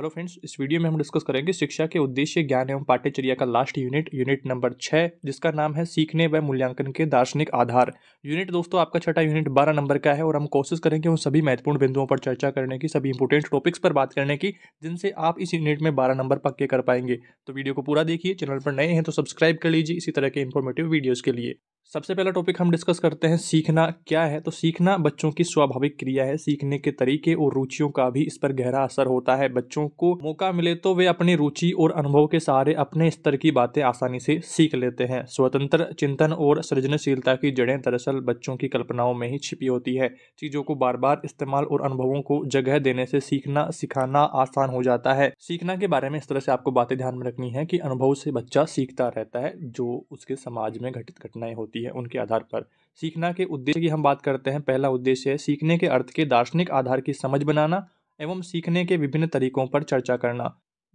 hello friends इस video में हम डिस्कस करेंगे शिक्षा के उद्देश्य ज्ञान एवं पाठ्यचर्या का लास्ट यूनिट यूनिट नंबर छः जिसका नाम है सीखने व मूल्यांकन के दार्शनिक आधार यूनिट दोस्तों आपका छठा यूनिट बारह नंबर का है और हम कोशिश करेंगे उन सभी महत्वपूर्ण बिंदुओं पर चर्चा करने की सभी इंपॉर्टेंट टॉपिक्स पर बात करने की जिनसे आप इस यूनिट में बारह नंबर पक्के कर पाएंगे तो वीडियो को पूरा देखिए चैनल पर नए हैं तो सब्सक्राइब कर लीजिए इसी तरह के इन्फॉर्मेटिव वीडियोज़ के लिए सबसे पहला टॉपिक हम डिस्कस करते हैं सीखना क्या है तो सीखना बच्चों की स्वाभाविक क्रिया है सीखने के तरीके और रुचियों का भी इस पर गहरा असर होता है बच्चों को मौका मिले तो वे अपनी रुचि और अनुभव के सहारे अपने स्तर की बातें आसानी से सीख लेते हैं स्वतंत्र चिंतन और सृजनशीलता की जड़ें दरअसल बच्चों की कल्पनाओं में ही छिपी होती है चीज़ों को बार बार इस्तेमाल और अनुभवों को जगह देने से सीखना सिखाना आसान हो जाता है सीखना के बारे में इस तरह से आपको बातें ध्यान में रखनी है कि अनुभव से बच्चा सीखता रहता है जो उसके समाज में घटित घटनाएं होती होती है उनके आधार पर सीखना के उद्देश्य की हम बात करते हैं पहला उद्देश्य है सीखने के अर्थ के दार्शनिक आधार की समझ बनाना एवं सीखने के विभिन्न तरीकों पर चर्चा करना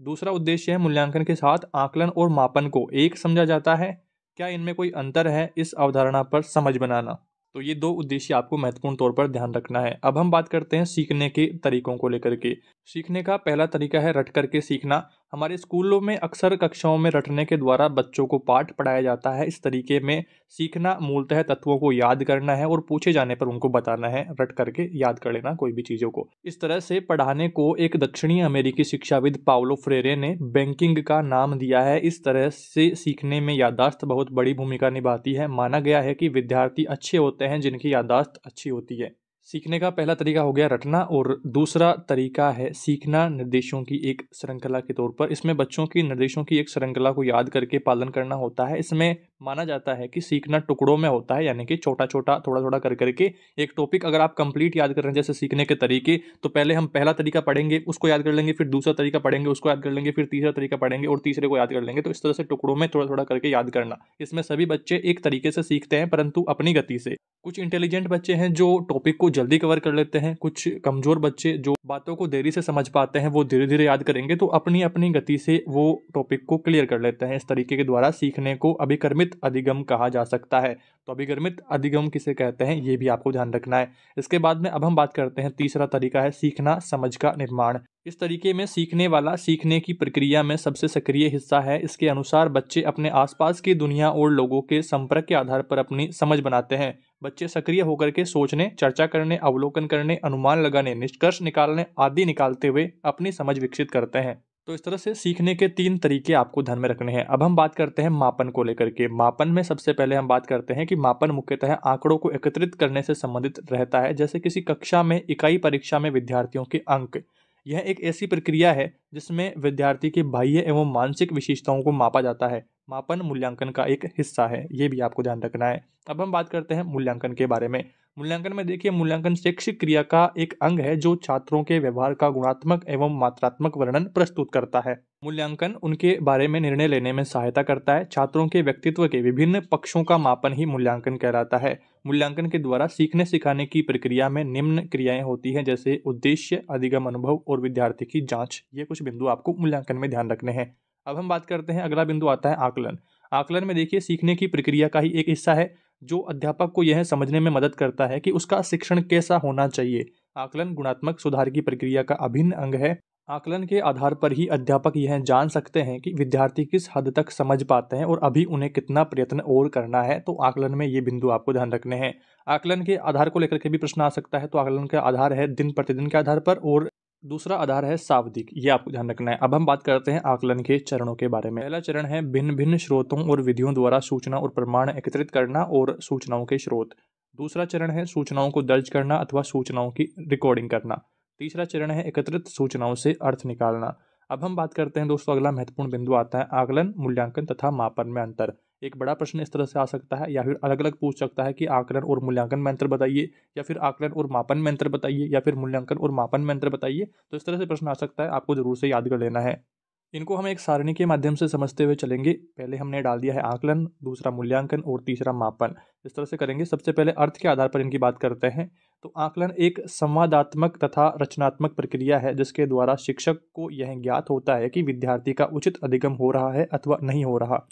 दूसरा उद्देश्य है मूल्यांकन के साथ आकलन और मापन को एक समझा जाता है क्या इनमें कोई अंतर है इस अवधारणा पर समझ बनाना तो ये दो उद्देश्य आपको महत्वपूर्ण तौर पर ध्यान रखना है अब हम बात करते हैं सीखने के तरीकों को लेकर के सीखने का पहला तरीका है रट करके सीखना हमारे स्कूलों में अक्सर कक्षाओं में रटने के द्वारा बच्चों को पाठ पढ़ाया जाता है इस तरीके में सीखना मूलतः तत्वों को याद करना है और पूछे जाने पर उनको बताना है रट करके याद कर लेना कोई भी चीज़ों को इस तरह से पढ़ाने को एक दक्षिणी अमेरिकी शिक्षाविद पावलो फ्रेरे ने बैंकिंग का नाम दिया है इस तरह से सीखने में यादाश्त बहुत बड़ी भूमिका निभाती है माना गया है कि विद्यार्थी अच्छे होते हैं जिनकी यादाश्त अच्छी होती है सीखने का पहला तरीका हो गया रटना और दूसरा तरीका है सीखना निर्देशों की एक श्रृंखला के तौर पर इसमें बच्चों की निर्देशों की एक श्रृंखला को याद करके पालन करना होता है इसमें माना जाता है कि सीखना टुकड़ों में होता है यानी कि छोटा छोटा थोड़ा थोड़ा कर करके एक टॉपिक अगर आप कंप्लीट याद कर रहे हैं जैसे सीखने के तरीके तो पहले हम पहला तरीका पढ़ेंगे उसको याद कर लेंगे फिर दूसरा तरीका पढ़ेंगे उसको याद कर लेंगे फिर तीसरा तरीका पढ़ेंगे और तीसरे को याद कर लेंगे तो इस तरह से टुकड़ों में थोड़ा थोड़ा करके याद करना इसमें सभी बच्चे एक तरीके से सीखते हैं परंतु अपनी गति से कुछ इंटेलिजेंट बच्चे हैं जो टॉपिक को जल्दी कवर कर लेते हैं कुछ कमज़ोर बच्चे जो बातों को देरी से समझ पाते हैं वो धीरे धीरे याद करेंगे तो अपनी अपनी गति से वो टॉपिक को क्लियर कर लेते हैं इस तरीके के द्वारा सीखने को अभिक्रमित अधिगम कहा जा सकता है तो अभिक्रमित अधिगम किसे कहते हैं ये भी आपको ध्यान रखना है इसके बाद में अब हम बात करते हैं तीसरा तरीका है सीखना समझ का निर्माण इस तरीके में सीखने वाला सीखने की प्रक्रिया में सबसे सक्रिय हिस्सा है इसके अनुसार बच्चे अपने आसपास की दुनिया और लोगों के संपर्क के आधार पर अपनी समझ बनाते हैं बच्चे सक्रिय होकर के सोचने चर्चा करने अवलोकन करने अनुमान लगाने निष्कर्ष निकालने आदि निकालते हुए अपनी समझ विकसित करते हैं तो इस तरह से सीखने के तीन तरीके आपको ध्यान में रखने हैं अब हम बात करते हैं मापन को लेकर के मापन में सबसे पहले हम बात करते हैं कि मापन मुख्यतः आंकड़ों को एकत्रित करने से संबंधित रहता है जैसे किसी कक्षा में इकाई परीक्षा में विद्यार्थियों के अंक यह एक ऐसी प्रक्रिया है जिसमें विद्यार्थी के बाह्य एवं मानसिक विशेषताओं को मापा जाता है मापन मूल्यांकन का एक हिस्सा है ये भी आपको ध्यान रखना है अब हम बात करते हैं मूल्यांकन के बारे में मूल्यांकन में देखिए मूल्यांकन शैक्षिक क्रिया का एक अंग है जो छात्रों के व्यवहार का गुणात्मक एवं मात्रात्मक वर्णन प्रस्तुत करता है मूल्यांकन उनके बारे में निर्णय लेने में सहायता करता है छात्रों के व्यक्तित्व के विभिन्न पक्षों का मापन ही मूल्यांकन कहलाता है मूल्यांकन के द्वारा सीखने सिखाने की प्रक्रिया में निम्न क्रियाएं होती हैं जैसे उद्देश्य अधिगम अनुभव और विद्यार्थी की जांच ये कुछ बिंदु आपको मूल्यांकन में ध्यान रखने हैं अब हम बात करते हैं अगला बिंदु आता है आकलन आकलन में देखिए सीखने की प्रक्रिया का ही एक हिस्सा है जो अध्यापक को यह समझने में मदद करता है कि उसका शिक्षण कैसा होना चाहिए आकलन गुणात्मक सुधार की प्रक्रिया का अभिन्न अंग है आकलन के आधार पर ही अध्यापक यह जान सकते हैं कि विद्यार्थी किस हद तक समझ पाते हैं और अभी उन्हें कितना प्रयत्न और करना है तो आकलन में ये बिंदु आपको ध्यान रखने हैं आकलन के आधार को लेकर के भी प्रश्न आ सकता है तो आकलन का आधार है दिन प्रतिदिन के आधार पर और दूसरा आधार है सावधिक ये आपको ध्यान रखना है अब हम बात करते हैं आकलन के चरणों के बारे में पहला चरण है भिन्न भिन्न स्रोतों और विधियों द्वारा सूचना और प्रमाण एकत्रित करना और सूचनाओं के स्रोत दूसरा चरण है सूचनाओं को दर्ज करना अथवा सूचनाओं की रिकॉर्डिंग करना तीसरा चरण है एकत्रित सूचनाओं से अर्थ निकालना अब हम बात करते हैं दोस्तों अगला महत्वपूर्ण बिंदु आता है आकलन मूल्यांकन तथा मापन में अंतर एक बड़ा प्रश्न इस तरह से आ सकता है या फिर अलग अलग पूछ सकता है कि आकलन और मूल्यांकन में अंतर बताइए या फिर आकलन और मापन में अंतर बताइए या फिर मूल्यांकन और मापन में अंतर बताइए तो इस तरह से प्रश्न आ सकता है आपको जरूर से याद कर लेना है इनको हम एक सारणी के माध्यम से समझते हुए चलेंगे पहले हमने डाल दिया है आकलन दूसरा मूल्यांकन और तीसरा मापन इस तरह से करेंगे सबसे पहले अर्थ के आधार पर इनकी बात करते हैं तो आकलन एक संवादात्मक तथा रचनात्मक प्रक्रिया है जिसके द्वारा शिक्षक को यह ज्ञात होता है कि विद्यार्थी का उचित अधिगम हो रहा है अथवा नहीं हो रहा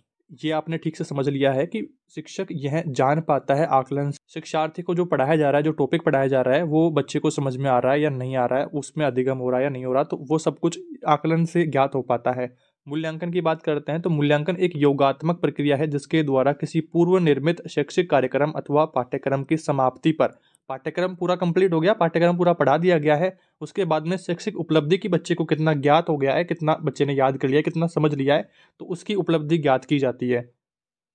ये आपने ठीक से समझ लिया है कि शिक्षक यह जान पाता है आकलन शिक्षार्थी को जो पढ़ाया जा रहा है जो टॉपिक पढ़ाया जा रहा है वो बच्चे को समझ में आ रहा है या नहीं आ रहा है उसमें अधिगम हो रहा है या नहीं हो रहा तो वो सब कुछ आकलन से ज्ञात हो पाता है मूल्यांकन की बात करते हैं तो मूल्यांकन एक योगात्मक प्रक्रिया है जिसके द्वारा किसी पूर्व निर्मित शैक्षिक कार्यक्रम अथवा पाठ्यक्रम की समाप्ति पर पाठ्यक्रम पूरा कंप्लीट हो गया पाठ्यक्रम पूरा पढ़ा दिया गया है उसके बाद में शैक्षिक उपलब्धि की बच्चे को कितना ज्ञात हो गया है कितना बच्चे ने याद कर लिया है कितना समझ लिया है तो उसकी उपलब्धि ज्ञात की जाती है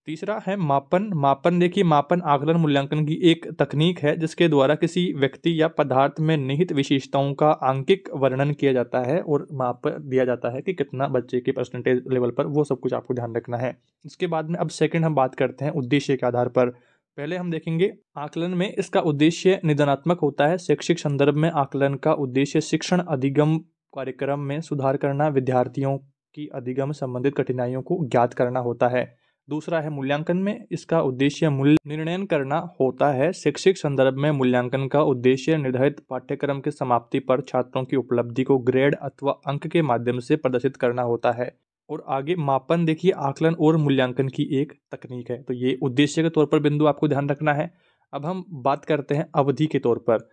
तीसरा है मापन मापन देखिए मापन आकलन मूल्यांकन की एक तकनीक है जिसके द्वारा किसी व्यक्ति या पदार्थ में निहित विशेषताओं का आंकिक वर्णन किया जाता है और माप दिया जाता है कि कितना बच्चे के परसेंटेज लेवल पर वो सब कुछ आपको ध्यान रखना है इसके बाद में अब सेकंड हम बात करते हैं उद्देश्य के आधार पर पहले हम देखेंगे आकलन में इसका उद्देश्य निदानात्मक होता है शैक्षिक संदर्भ में आकलन का उद्देश्य शिक्षण अधिगम कार्यक्रम में सुधार करना विद्यार्थियों की अधिगम संबंधित कठिनाइयों को ज्ञात करना होता है दूसरा है मूल्यांकन में इसका उद्देश्य मूल्य निर्णय करना होता है शैक्षिक संदर्भ में मूल्यांकन का उद्देश्य निर्धारित पाठ्यक्रम के समाप्ति पर छात्रों की उपलब्धि को ग्रेड अथवा अंक के माध्यम से प्रदर्शित करना होता है और आगे मापन देखिए आकलन और मूल्यांकन की एक तकनीक है तो ये उद्देश्य के तौर पर बिंदु आपको ध्यान रखना है अब हम बात करते हैं अवधि के तौर पर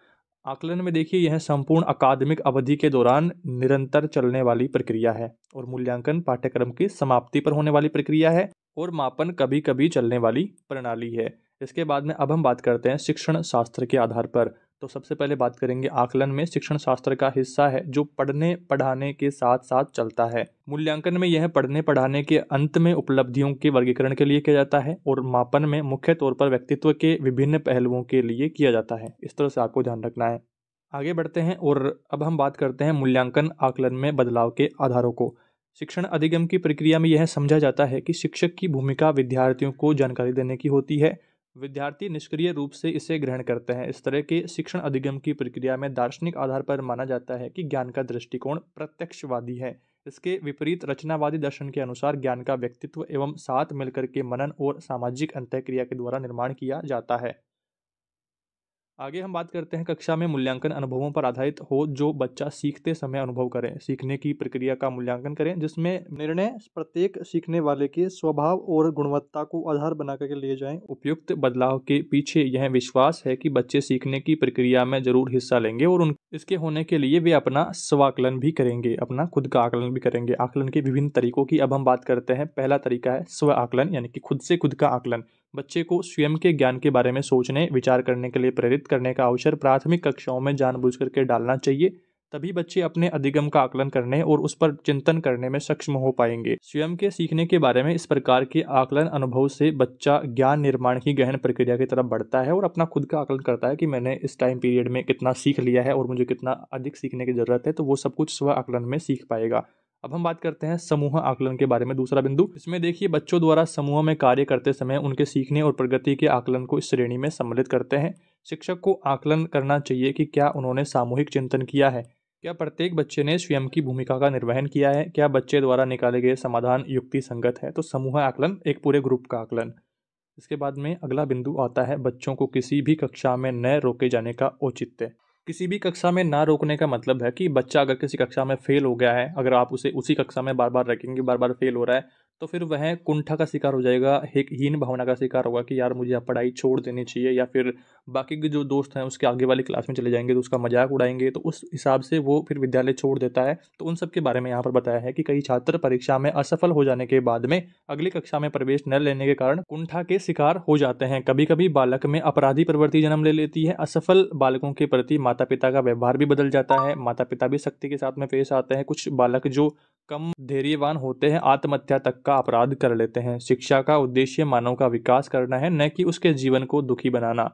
आकलन में देखिए यह संपूर्ण अकादमिक अवधि के दौरान निरंतर चलने वाली प्रक्रिया है और मूल्यांकन पाठ्यक्रम की समाप्ति पर होने वाली प्रक्रिया है और मापन कभी कभी चलने वाली प्रणाली है इसके बाद में अब हम बात करते हैं शिक्षण शास्त्र के आधार पर तो सबसे पहले बात करेंगे आकलन में शिक्षण शास्त्र का हिस्सा है जो पढ़ने पढ़ाने के साथ साथ चलता है मूल्यांकन में यह पढ़ने पढ़ाने के अंत में उपलब्धियों के वर्गीकरण के लिए किया जाता है और मापन में मुख्य तौर पर व्यक्तित्व के विभिन्न पहलुओं के लिए किया जाता है इस तरह से आपको ध्यान रखना है आगे बढ़ते हैं और अब हम बात करते हैं मूल्यांकन आकलन में बदलाव के आधारों को शिक्षण अधिगम की प्रक्रिया में यह समझा जाता है कि शिक्षक की भूमिका विद्यार्थियों को जानकारी देने की होती है विद्यार्थी निष्क्रिय रूप से इसे ग्रहण करते हैं इस तरह के शिक्षण अधिगम की प्रक्रिया में दार्शनिक आधार पर माना जाता है कि ज्ञान का दृष्टिकोण प्रत्यक्षवादी है इसके विपरीत रचनावादी दर्शन के अनुसार ज्ञान का व्यक्तित्व एवं साथ मिलकर के मनन और सामाजिक अंत्यक्रिया के द्वारा निर्माण किया जाता है आगे हम बात करते हैं कक्षा में मूल्यांकन अनुभवों पर आधारित हो जो बच्चा सीखते समय अनुभव करें सीखने की प्रक्रिया का मूल्यांकन करें जिसमें निर्णय प्रत्येक सीखने वाले के स्वभाव और गुणवत्ता को आधार बनाकर लिए जाएं उपयुक्त बदलाव के पीछे यह विश्वास है कि बच्चे सीखने की प्रक्रिया में जरूर हिस्सा लेंगे और उन इसके होने के लिए वे अपना स्वाकलन भी करेंगे अपना खुद का आकलन भी करेंगे आकलन के विभिन्न तरीकों की अब हम बात करते हैं पहला तरीका है स्व आकलन यानी कि खुद से खुद का आकलन बच्चे को स्वयं के ज्ञान के बारे में सोचने विचार करने के लिए प्रेरित करने का अवसर प्राथमिक कक्षाओं में जानबूझ करके डालना चाहिए तभी बच्चे अपने अधिगम का आकलन करने और उस पर चिंतन करने में सक्षम हो पाएंगे स्वयं के सीखने के बारे में इस प्रकार के आकलन अनुभव से बच्चा ज्ञान निर्माण की गहन प्रक्रिया की तरफ बढ़ता है और अपना खुद का आकलन करता है कि मैंने इस टाइम पीरियड में कितना सीख लिया है और मुझे कितना अधिक सीखने की जरूरत है तो वो सब कुछ स्व आकलन में सीख पाएगा अब हम बात करते हैं समूह आकलन के बारे में दूसरा बिंदु इसमें देखिए बच्चों द्वारा समूह में कार्य करते समय उनके सीखने और प्रगति के आकलन को इस श्रेणी में सम्मिलित करते हैं शिक्षक को आकलन करना चाहिए कि क्या उन्होंने सामूहिक चिंतन किया है क्या प्रत्येक बच्चे ने स्वयं की भूमिका का निर्वहन किया है क्या बच्चे द्वारा निकाले गए समाधान युक्ति संगत है तो समूह आकलन एक पूरे ग्रुप का आकलन इसके बाद में अगला बिंदु आता है बच्चों को किसी भी कक्षा में न रोके जाने का औचित्य किसी भी कक्षा में ना रोकने का मतलब है कि बच्चा अगर किसी कक्षा में फेल हो गया है अगर आप उसे उसी कक्षा में बार बार रखेंगे बार बार फेल हो रहा है तो फिर वह कुंठा का शिकार हो जाएगा एक हीन भावना का शिकार होगा कि यार मुझे पढ़ाई छोड़ देनी चाहिए या फिर बाकी के जो दोस्त हैं उसके आगे वाली क्लास में चले जाएंगे तो उसका मजाक उड़ाएंगे तो उस हिसाब से वो फिर विद्यालय छोड़ देता है तो उन सब के बारे में यहाँ पर बताया है कि कई छात्र परीक्षा में असफल हो जाने के बाद में अगली कक्षा में प्रवेश न लेने के कारण कुंठा के शिकार हो जाते हैं कभी कभी बालक में अपराधी प्रवृत्ति जन्म ले लेती है असफल बालकों के प्रति माता पिता का व्यवहार भी बदल जाता है माता पिता भी सख्ती के साथ में पेश आते हैं कुछ बालक जो कम धैर्यवान होते हैं आत्महत्या तक का अपराध कर लेते हैं शिक्षा का उद्देश्य मानव का विकास करना है न कि उसके जीवन को दुखी बनाना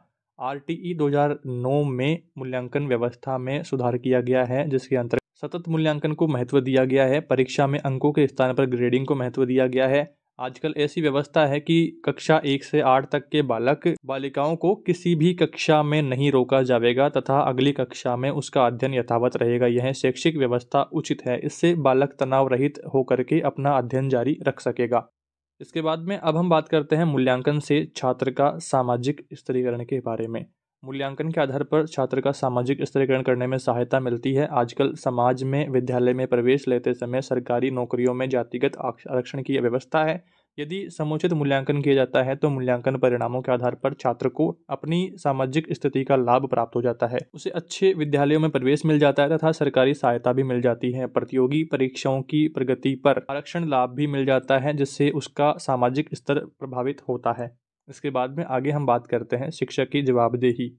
आर टी 2009 में मूल्यांकन व्यवस्था में सुधार किया गया है जिसके अंतर्गत सतत मूल्यांकन को महत्व दिया गया है परीक्षा में अंकों के स्थान पर ग्रेडिंग को महत्व दिया गया है आजकल ऐसी व्यवस्था है कि कक्षा एक से आठ तक के बालक बालिकाओं को किसी भी कक्षा में नहीं रोका जाएगा तथा अगली कक्षा में उसका अध्ययन यथावत रहेगा यह शैक्षिक व्यवस्था उचित है इससे बालक तनाव रहित होकर के अपना अध्ययन जारी रख सकेगा इसके बाद में अब हम बात करते हैं मूल्यांकन से छात्र का सामाजिक स्थिरीकरण के बारे में मूल्यांकन के आधार पर छात्र का सामाजिक स्तरीकरण करने में सहायता मिलती है आजकल समाज में विद्यालय में प्रवेश लेते समय सरकारी नौकरियों में जातिगत आरक्षण की व्यवस्था है यदि समुचित मूल्यांकन किया जाता है तो मूल्यांकन परिणामों के आधार पर छात्र को अपनी सामाजिक स्थिति का लाभ प्राप्त हो जाता है उसे अच्छे विद्यालयों में प्रवेश मिल जाता है तथा सरकारी सहायता भी मिल जाती है प्रतियोगी परीक्षाओं की प्रगति पर आरक्षण लाभ भी मिल जाता है जिससे उसका सामाजिक स्तर प्रभावित होता है इसके बाद में आगे हम बात करते हैं शिक्षक की जवाबदेही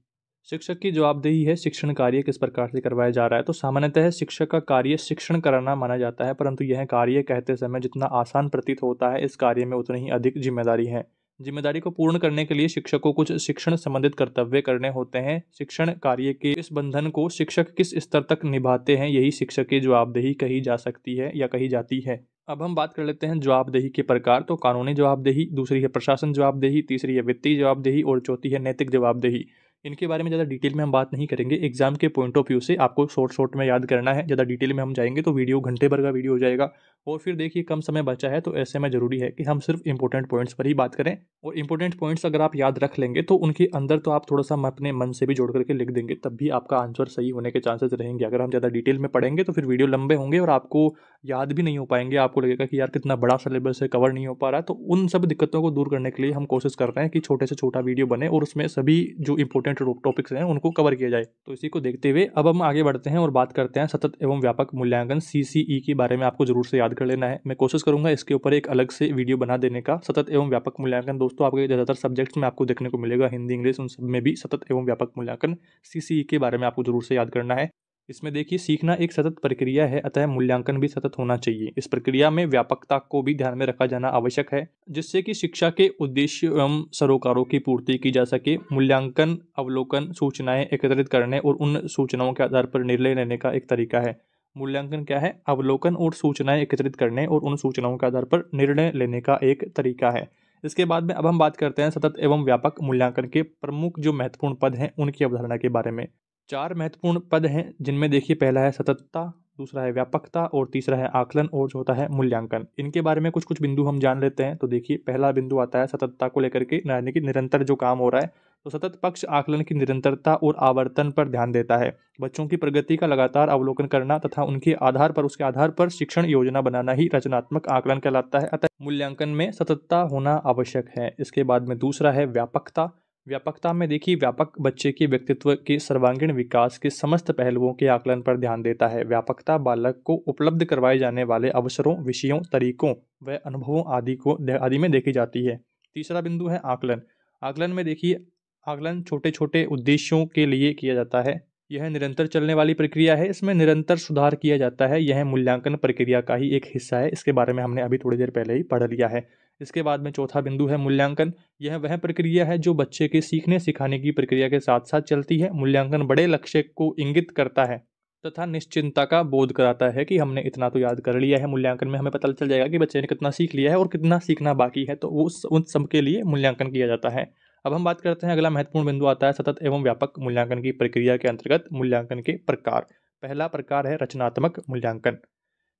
शिक्षक की जवाबदेही है शिक्षण कार्य किस प्रकार से करवाया जा रहा है तो सामान्यतः शिक्षक का कार्य शिक्षण कराना माना जाता है परंतु यह कार्य कहते समय जितना आसान प्रतीत होता है इस कार्य में उतनी ही अधिक जिम्मेदारी है जिम्मेदारी को पूर्ण करने के लिए शिक्षक को कुछ शिक्षण संबंधित कर्तव्य करने होते हैं शिक्षण कार्य के इस बंधन को शिक्षक किस स्तर तक निभाते हैं यही शिक्षक की जवाबदेही कही जा सकती है या कही जाती है अब हम बात कर लेते हैं जवाबदेही के प्रकार तो कानूनी जवाबदेही दूसरी है प्रशासन जवाबदेही तीसरी है वित्तीय जवाबदेही और चौथी है नैतिक जवाबदेही इनके बारे में ज़्यादा डिटेल में हम बात नहीं करेंगे एग्जाम के पॉइंट ऑफ व्यू से आपको शॉर्ट शॉर्ट में याद करना है ज़्यादा डिटेल में हम जाएंगे तो वीडियो घंटे भर का वीडियो हो जाएगा और फिर देखिए कम समय बचा है तो ऐसे में ज़रूरी है कि हम सिर्फ इंपॉर्टेंट पॉइंट्स पर ही बात करें और इंपॉर्टेंट पॉइंट्स अगर आप याद रख लेंगे तो उनके अंदर तो आप थोड़ा सा अपने मन से भी जोड़ करके लिख देंगे तब भी आपका आंसर सही होने के चांसेस रहेंगे अगर हम ज़्यादा डिटेल में पढ़ेंगे तो फिर वीडियो लंबे होंगे और आपको याद भी नहीं हो पाएंगे आपको लगेगा कि यार कितना बड़ा सिलेबस है कवर नहीं हो पा रहा तो उन सब दिक्कतों को दूर करने के लिए हम कोशिश कर रहे हैं कि छोटे से छोटा वीडियो बने और उसमें सभी जो इंपॉर्टेंट इंपॉर्टेंट टॉपिक्स हैं उनको कवर किया जाए तो इसी को देखते हुए अब हम आगे बढ़ते हैं और बात करते हैं सतत एवं व्यापक मूल्यांकन सी e के बारे में आपको जरूर से याद कर लेना है मैं कोशिश करूंगा इसके ऊपर एक अलग से वीडियो बना देने का सतत एवं व्यापक मूल्यांकन दोस्तों आपके ज़्यादातर सब्जेक्ट्स में आपको देखने को मिलेगा हिंदी इंग्लिश उन सब में भी सतत एवं व्यापक मूल्यांकन सी e के बारे में आपको जरूर से याद करना है इसमें देखिए सीखना एक सतत प्रक्रिया है अतः मूल्यांकन भी सतत होना चाहिए इस प्रक्रिया में व्यापकता को भी ध्यान में रखा जाना आवश्यक है जिससे कि शिक्षा के उद्देश्य एवं सरोकारों की पूर्ति की जा सके मूल्यांकन अवलोकन सूचनाएं एकत्रित करने और उन सूचनाओं के आधार पर निर्णय लेने का एक तरीका है मूल्यांकन क्या है अवलोकन और सूचनाएं एकत्रित करने और उन सूचनाओं के आधार पर निर्णय लेने का एक तरीका है इसके बाद में अब हम बात करते हैं सतत एवं व्यापक मूल्यांकन के प्रमुख जो महत्वपूर्ण पद हैं उनकी अवधारणा के बारे में चार महत्वपूर्ण पद हैं जिनमें देखिए पहला है सततता दूसरा है व्यापकता और तीसरा है आकलन और जो होता है मूल्यांकन इनके बारे में कुछ कुछ बिंदु हम जान लेते हैं तो देखिए पहला बिंदु आता है सततता को लेकर के यानी कि निरंतर जो काम हो रहा है तो सतत पक्ष आकलन की निरंतरता और आवर्तन पर ध्यान देता है बच्चों की प्रगति का लगातार अवलोकन करना तथा उनके आधार पर उसके आधार पर शिक्षण योजना बनाना ही रचनात्मक आकलन कहलाता है अतः मूल्यांकन में सततता होना आवश्यक है इसके बाद में दूसरा है व्यापकता व्यापकता में देखिए व्यापक बच्चे के व्यक्तित्व के सर्वांगीण विकास के समस्त पहलुओं के आकलन पर ध्यान देता है व्यापकता बालक को उपलब्ध करवाए जाने वाले अवसरों विषयों तरीकों व अनुभवों आदि को आदि में देखी जाती है तीसरा बिंदु है आकलन आकलन में देखिए आकलन छोटे छोटे उद्देश्यों के लिए किया जाता है यह निरंतर चलने वाली प्रक्रिया है इसमें निरंतर सुधार किया जाता है यह मूल्यांकन प्रक्रिया का ही एक हिस्सा है इसके बारे में हमने अभी थोड़ी देर पहले ही पढ़ लिया है इसके बाद में चौथा बिंदु है मूल्यांकन यह वह प्रक्रिया है जो बच्चे के सीखने सिखाने की प्रक्रिया के साथ साथ चलती है मूल्यांकन बड़े लक्ष्य को इंगित करता है तथा निश्चिंता का बोध कराता है कि हमने इतना तो याद कर लिया है मूल्यांकन में हमें पता चल जाएगा कि बच्चे ने कितना सीख लिया है और कितना सीखना बाकी है तो वो उस उन सब के लिए मूल्यांकन किया जाता है अब हम बात करते हैं अगला महत्वपूर्ण बिंदु आता है सतत एवं व्यापक मूल्यांकन की प्रक्रिया के अंतर्गत मूल्यांकन के प्रकार पहला प्रकार है रचनात्मक मूल्यांकन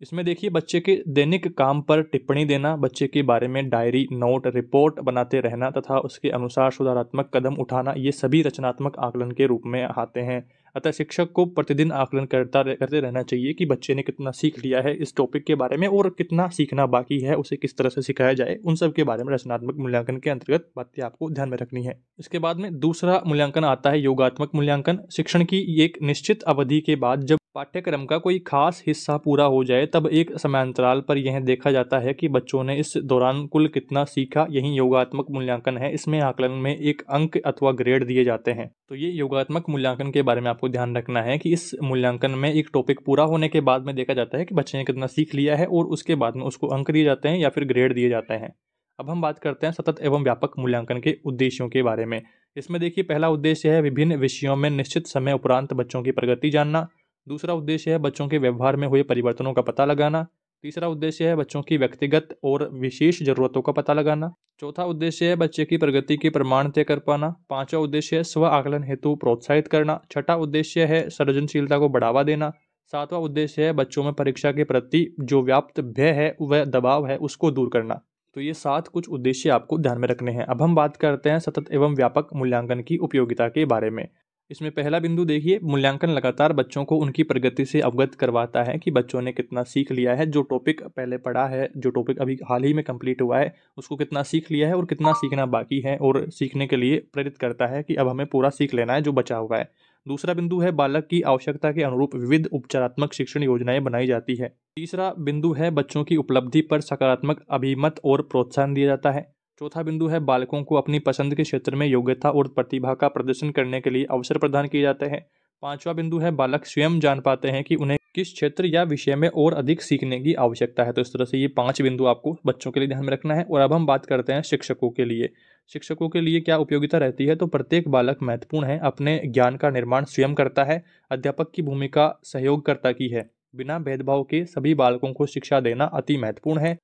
इसमें देखिए बच्चे के दैनिक काम पर टिप्पणी देना बच्चे के बारे में डायरी नोट रिपोर्ट बनाते रहना तथा उसके अनुसार सुधारात्मक कदम उठाना ये सभी रचनात्मक आकलन के रूप में आते हैं अतः शिक्षक को प्रतिदिन आकलन करता करते रहना चाहिए कि बच्चे ने कितना सीख लिया है इस टॉपिक के बारे में और कितना सीखना बाकी है उसे किस तरह से सिखाया जाए उन सब के बारे में रचनात्मक मूल्यांकन के अंतर्गत बातें आपको ध्यान में रखनी है इसके बाद में दूसरा मूल्यांकन आता है योगात्मक मूल्यांकन शिक्षण की एक निश्चित अवधि के बाद जब पाठ्यक्रम का कोई खास हिस्सा पूरा हो जाए तब एक समयांतराल पर यह देखा जाता है कि बच्चों ने इस दौरान कुल कितना सीखा यही योगात्मक मूल्यांकन है इसमें आकलन में एक अंक अथवा ग्रेड दिए जाते हैं तो ये योगात्मक मूल्यांकन के बारे में आपको ध्यान रखना है कि इस मूल्यांकन में एक टॉपिक पूरा होने के बाद में देखा जाता है कि बच्चे ने कितना सीख लिया है और उसके बाद में उसको अंक दिए जाते हैं या फिर ग्रेड दिए जाते हैं अब हम बात करते हैं सतत एवं व्यापक मूल्यांकन के उद्देश्यों के बारे में इसमें देखिए पहला उद्देश्य है विभिन्न विषयों में निश्चित समय उपरांत बच्चों की प्रगति जानना दूसरा उद्देश्य है बच्चों के व्यवहार में हुए परिवर्तनों का पता लगाना तीसरा उद्देश्य है बच्चों की व्यक्तिगत और विशेष जरूरतों का पता लगाना चौथा उद्देश्य है बच्चे की प्रगति के प्रमाण तय कर पाना पांचवा उद्देश्य है स्व आकलन हेतु प्रोत्साहित करना छठा उद्देश्य है सृजनशीलता को बढ़ावा देना सातवां उद्देश्य है बच्चों में परीक्षा के प्रति जो व्याप्त भय है वह दबाव है उसको दूर करना तो ये सात कुछ उद्देश्य आपको ध्यान में रखने हैं अब हम बात करते हैं सतत एवं व्यापक मूल्यांकन की उपयोगिता के बारे में इसमें पहला बिंदु देखिए मूल्यांकन लगातार बच्चों को उनकी प्रगति से अवगत करवाता है कि बच्चों ने कितना सीख लिया है जो टॉपिक पहले पढ़ा है जो टॉपिक अभी हाल ही में कंप्लीट हुआ है उसको कितना सीख लिया है और कितना सीखना बाकी है और सीखने के लिए प्रेरित करता है कि अब हमें पूरा सीख लेना है जो बचा हुआ है दूसरा बिंदु है बालक की आवश्यकता के अनुरूप विविध उपचारात्मक शिक्षण योजनाएं बनाई जाती है तीसरा बिंदु है बच्चों की उपलब्धि पर सकारात्मक अभिमत और प्रोत्साहन दिया जाता है चौथा बिंदु है बालकों को अपनी पसंद के क्षेत्र में योग्यता और प्रतिभा का प्रदर्शन करने के लिए अवसर प्रदान किए जाते हैं पांचवा बिंदु है बालक स्वयं जान पाते हैं कि उन्हें किस क्षेत्र या विषय में और अधिक सीखने की आवश्यकता है तो इस तरह से ये पांच बिंदु आपको बच्चों के लिए ध्यान में रखना है और अब हम बात करते हैं शिक्षकों के लिए शिक्षकों के लिए क्या उपयोगिता रहती है तो प्रत्येक बालक महत्वपूर्ण है अपने ज्ञान का निर्माण स्वयं करता है अध्यापक की भूमिका सहयोगकर्ता की है बिना भेदभाव के सभी बालकों को शिक्षा देना अति महत्वपूर्ण है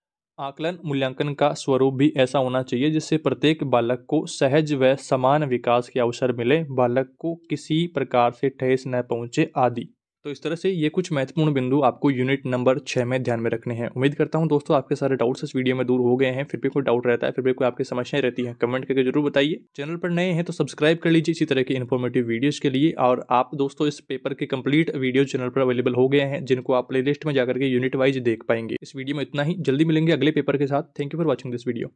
आकलन मूल्यांकन का स्वरूप भी ऐसा होना चाहिए जिससे प्रत्येक बालक को सहज व समान विकास के अवसर मिले बालक को किसी प्रकार से ठेस न पहुंचे आदि तो इस तरह से ये कुछ महत्वपूर्ण बिंदु आपको यूनिट नंबर छः में ध्यान में रखने हैं उम्मीद करता हूँ दोस्तों आपके सारे डाउट्स इस वीडियो में दूर हो गए हैं फिर भी कोई डाउट रहता है फिर भी कोई आपकी समस्याएं रहती हैं कमेंट करके जरूर बताइए चैनल पर नए हैं तो सब्सक्राइब कर लीजिए इसी तरह के इन्फॉर्मेटिव वीडियोज़ के लिए और आप दोस्तों इस पेपर के कम्प्लीट वीडियो चैनल पर अवेलेबल हो गए हैं जिनको आप प्ले में जाकर के यूनिट वाइज देख पाएंगे इस वीडियो में इतना ही जल्दी मिलेंगे अगले पेपर के साथ thank you for watching this video